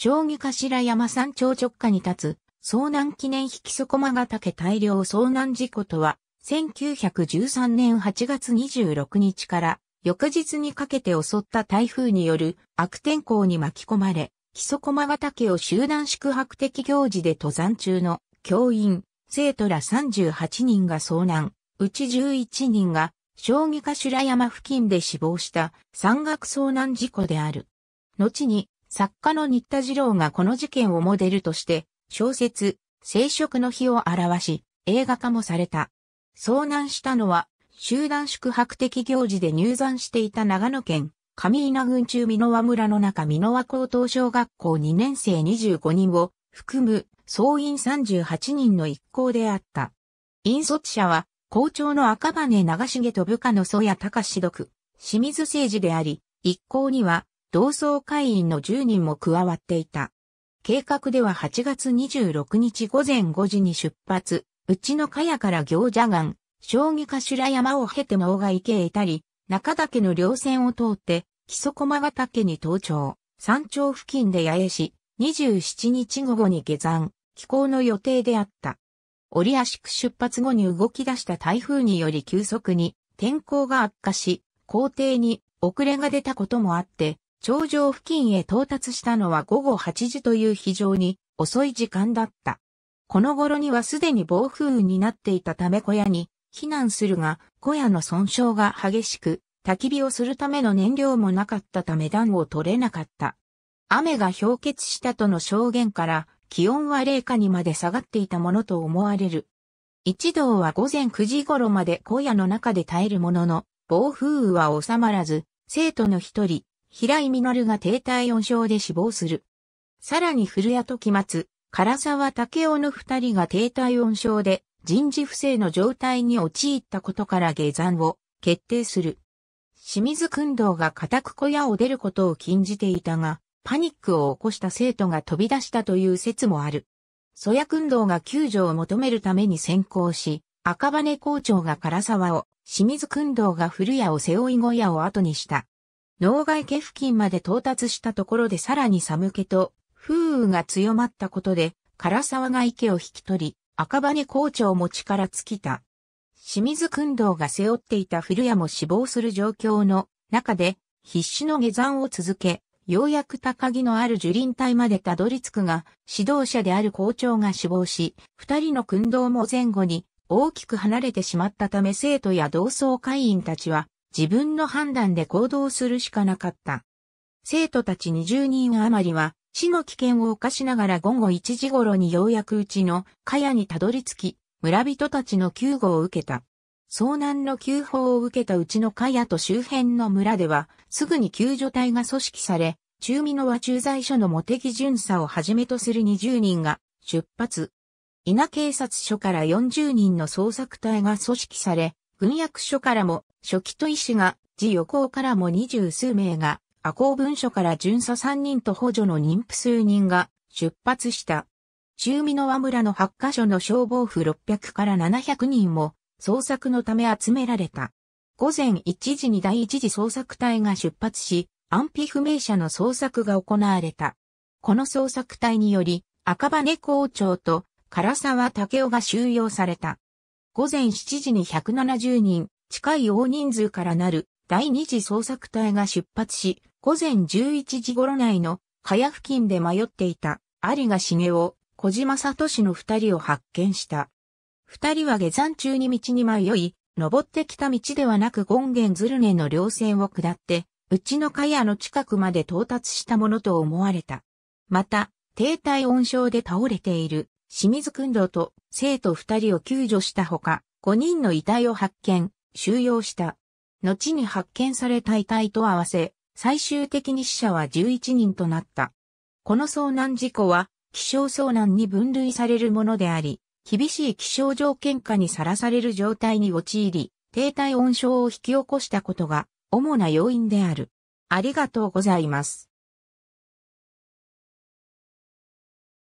将棋頭山山頂直下に立つ、遭難記念引き底間ヶ岳大量遭難事故とは、1913年8月26日から翌日にかけて襲った台風による悪天候に巻き込まれ、木曽駒ヶ岳を集団宿泊的行事で登山中の教員、生徒ら38人が遭難、うち11人が将棋頭山付近で死亡した山岳遭難事故である。後に作家の新田次郎がこの事件をモデルとして、小説、生殖の日を表し、映画化もされた。遭難したのは、集団宿泊的行事で入山していた長野県、上稲郡中美濃和村の中美濃和高等小学校2年生25人を含む総員38人の一行であった。引率者は、校長の赤羽長重と部下の曽谷隆史読、清水誠治であり、一行には、同窓会員の10人も加わっていた。計画では8月26日午前5時に出発、うちのかやから行者岩、将棋頭山を経て能が池へたり、中岳の稜線を通って、木曽駒ヶ岳に登頂、山頂付近で八重し、27日午後に下山、帰港の予定であった。折足区出発後に動き出した台風により急速に天候が悪化し、校庭に遅れが出たこともあって、頂上付近へ到達したのは午後8時という非常に遅い時間だった。この頃にはすでに暴風雨になっていたため小屋に避難するが、小屋の損傷が激しく、焚き火をするための燃料もなかったため暖を取れなかった。雨が氷結したとの証言から、気温は冷下にまで下がっていたものと思われる。一同は午前9時頃まで小屋の中で耐えるものの、暴風雨は収まらず、生徒の一人、平井実が低体温症で死亡する。さらに古谷時松、唐沢武雄の二人が低体温症で人事不正の状態に陥ったことから下山を決定する。清水君堂が固く小屋を出ることを禁じていたが、パニックを起こした生徒が飛び出したという説もある。曽谷君堂が救助を求めるために先行し、赤羽校長が唐沢を、清水君堂が古谷を背負い小屋を後にした。脳外家付近まで到達したところでさらに寒気と風雨が強まったことで、唐沢が池を引き取り、赤羽校長も力尽きた。清水君道が背負っていた古屋も死亡する状況の中で、必死の下山を続け、ようやく高木のある樹林帯までたどり着くが、指導者である校長が死亡し、二人の訓導も前後に大きく離れてしまったため生徒や同窓会員たちは自分の判断で行動するしかなかった。生徒たち20人余りは死の危険を冒しながら午後1時頃にようやくうちの茅帳にたどり着き、村人たちの救護を受けた。遭難の救報を受けたうちの茅帳と周辺の村では、すぐに救助隊が組織され、中美の和駐在所の茂木巡査をはじめとする20人が出発。稲警察署から40人の捜索隊が組織され、軍役所からも、初期と医師が、自予行からも二十数名が、阿公文書から巡査三人と補助の妊婦数人が、出発した。中美の和村の八カ所の消防府600から700人も、捜索のため集められた。午前1時に第一次捜索隊が出発し、安否不明者の捜索が行われた。この捜索隊により、赤羽校長と唐沢武雄が収容された。午前7時に170人、近い大人数からなる第二次捜索隊が出発し、午前11時頃内の早付近で迷っていた有賀茂雄、小島聡の二人を発見した。二人は下山中に道に迷い、登ってきた道ではなく権現ズルネの稜線を下って、うちの茅屋の近くまで到達したものと思われた。また、低体温症で倒れている清水君堂と生徒二人を救助したほか、五人の遺体を発見、収容した。後に発見された遺体と合わせ、最終的に死者は11人となった。この遭難事故は、気象遭難に分類されるものであり、厳しい気象条件下にさらされる状態に陥り、低体温症を引き起こしたことが、主な要因である。ありがとうございます。